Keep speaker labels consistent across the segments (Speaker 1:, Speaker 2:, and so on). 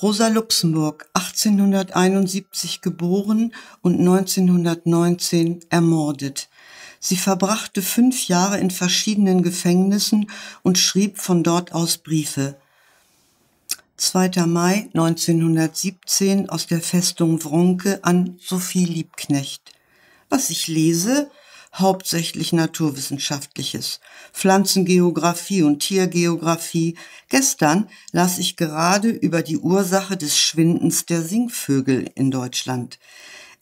Speaker 1: Rosa Luxemburg, 1871 geboren und 1919 ermordet. Sie verbrachte fünf Jahre in verschiedenen Gefängnissen und schrieb von dort aus Briefe. 2. Mai 1917 aus der Festung Wronke an Sophie Liebknecht. Was ich lese, hauptsächlich Naturwissenschaftliches, Pflanzengeografie und Tiergeografie. Gestern las ich gerade über die Ursache des Schwindens der Singvögel in Deutschland.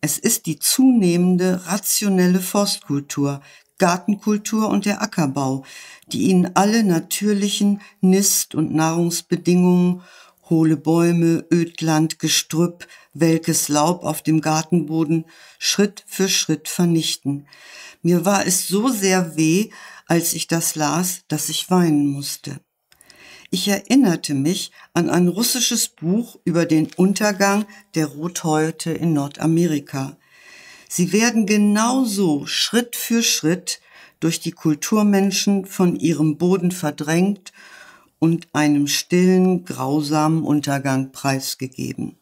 Speaker 1: Es ist die zunehmende rationelle Forstkultur, Gartenkultur und der Ackerbau, die ihnen alle natürlichen Nist- und Nahrungsbedingungen hohle Bäume, Ödland, Gestrüpp, welkes Laub auf dem Gartenboden, Schritt für Schritt vernichten. Mir war es so sehr weh, als ich das las, dass ich weinen musste. Ich erinnerte mich an ein russisches Buch über den Untergang der Rothäute in Nordamerika. Sie werden genauso Schritt für Schritt durch die Kulturmenschen von ihrem Boden verdrängt und einem stillen, grausamen Untergang preisgegeben.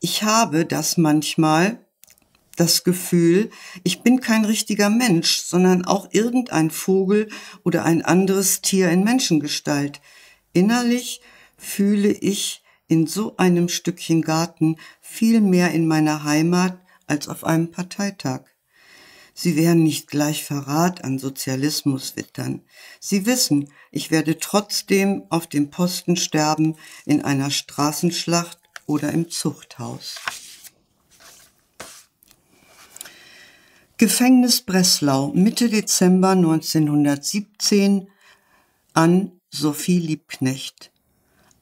Speaker 1: Ich habe das manchmal, das Gefühl, ich bin kein richtiger Mensch, sondern auch irgendein Vogel oder ein anderes Tier in Menschengestalt. Innerlich fühle ich in so einem Stückchen Garten viel mehr in meiner Heimat als auf einem Parteitag. Sie werden nicht gleich Verrat an Sozialismus wittern. Sie wissen, ich werde trotzdem auf dem Posten sterben, in einer Straßenschlacht oder im Zuchthaus. Gefängnis Breslau, Mitte Dezember 1917 an Sophie Liebknecht.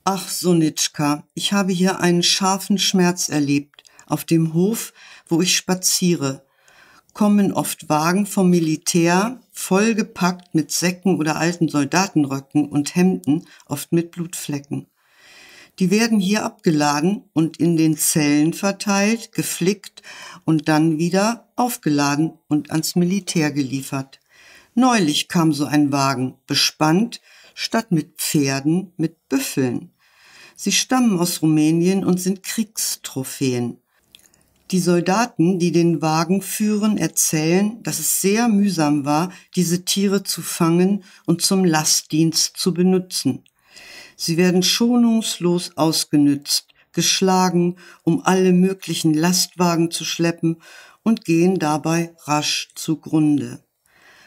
Speaker 1: Ach, Sonitschka, ich habe hier einen scharfen Schmerz erlebt, auf dem Hof, wo ich spaziere, kommen oft Wagen vom Militär, vollgepackt mit Säcken oder alten Soldatenröcken und Hemden, oft mit Blutflecken. Die werden hier abgeladen und in den Zellen verteilt, geflickt und dann wieder aufgeladen und ans Militär geliefert. Neulich kam so ein Wagen, bespannt, statt mit Pferden, mit Büffeln. Sie stammen aus Rumänien und sind Kriegstrophäen. Die Soldaten, die den Wagen führen, erzählen, dass es sehr mühsam war, diese Tiere zu fangen und zum Lastdienst zu benutzen. Sie werden schonungslos ausgenützt, geschlagen, um alle möglichen Lastwagen zu schleppen und gehen dabei rasch zugrunde.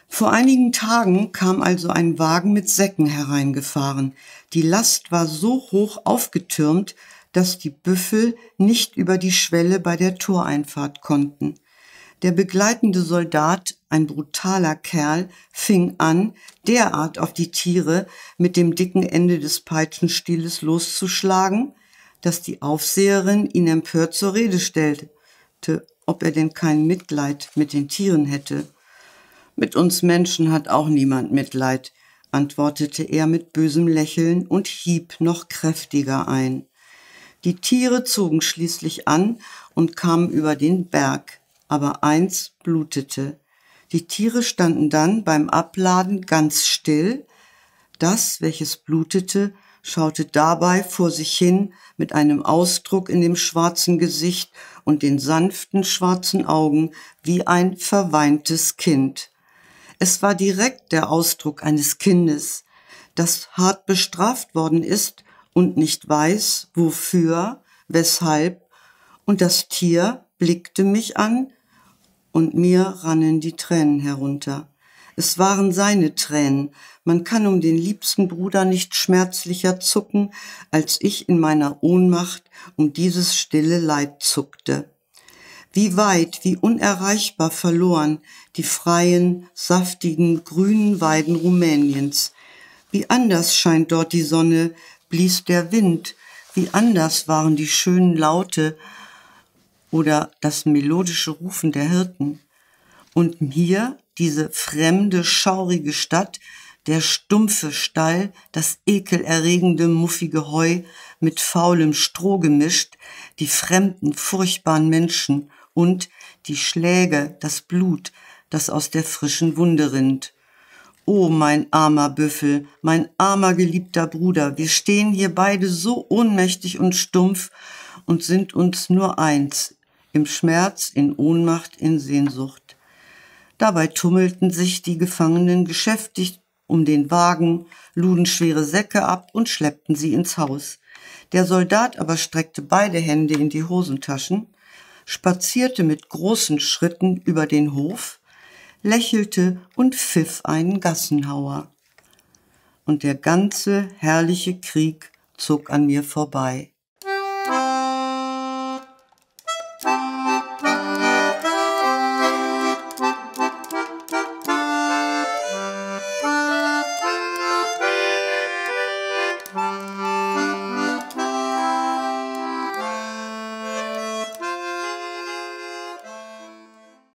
Speaker 1: Vor einigen Tagen kam also ein Wagen mit Säcken hereingefahren. Die Last war so hoch aufgetürmt, dass die Büffel nicht über die Schwelle bei der Toreinfahrt konnten. Der begleitende Soldat, ein brutaler Kerl, fing an, derart auf die Tiere mit dem dicken Ende des Peitschenstieles loszuschlagen, dass die Aufseherin ihn empört zur Rede stellte, ob er denn kein Mitleid mit den Tieren hätte. Mit uns Menschen hat auch niemand Mitleid, antwortete er mit bösem Lächeln und hieb noch kräftiger ein. Die Tiere zogen schließlich an und kamen über den Berg, aber eins blutete. Die Tiere standen dann beim Abladen ganz still, das, welches blutete, schaute dabei vor sich hin mit einem Ausdruck in dem schwarzen Gesicht und den sanften schwarzen Augen wie ein verweintes Kind. Es war direkt der Ausdruck eines Kindes, das hart bestraft worden ist und nicht weiß, wofür, weshalb, und das Tier blickte mich an, und mir rannen die Tränen herunter. Es waren seine Tränen. Man kann um den liebsten Bruder nicht schmerzlicher zucken, als ich in meiner Ohnmacht um dieses stille Leid zuckte. Wie weit, wie unerreichbar verloren die freien, saftigen, grünen Weiden Rumäniens. Wie anders scheint dort die Sonne, blies der Wind, wie anders waren die schönen Laute oder das melodische Rufen der Hirten. Und hier diese fremde, schaurige Stadt, der stumpfe Stall, das ekelerregende, muffige Heu mit faulem Stroh gemischt, die fremden, furchtbaren Menschen und die Schläge, das Blut, das aus der frischen Wunde rinnt oh, mein armer Büffel, mein armer geliebter Bruder, wir stehen hier beide so ohnmächtig und stumpf und sind uns nur eins, im Schmerz, in Ohnmacht, in Sehnsucht. Dabei tummelten sich die Gefangenen geschäftig um den Wagen, luden schwere Säcke ab und schleppten sie ins Haus. Der Soldat aber streckte beide Hände in die Hosentaschen, spazierte mit großen Schritten über den Hof, lächelte und pfiff einen Gassenhauer. Und der ganze herrliche Krieg zog an mir vorbei.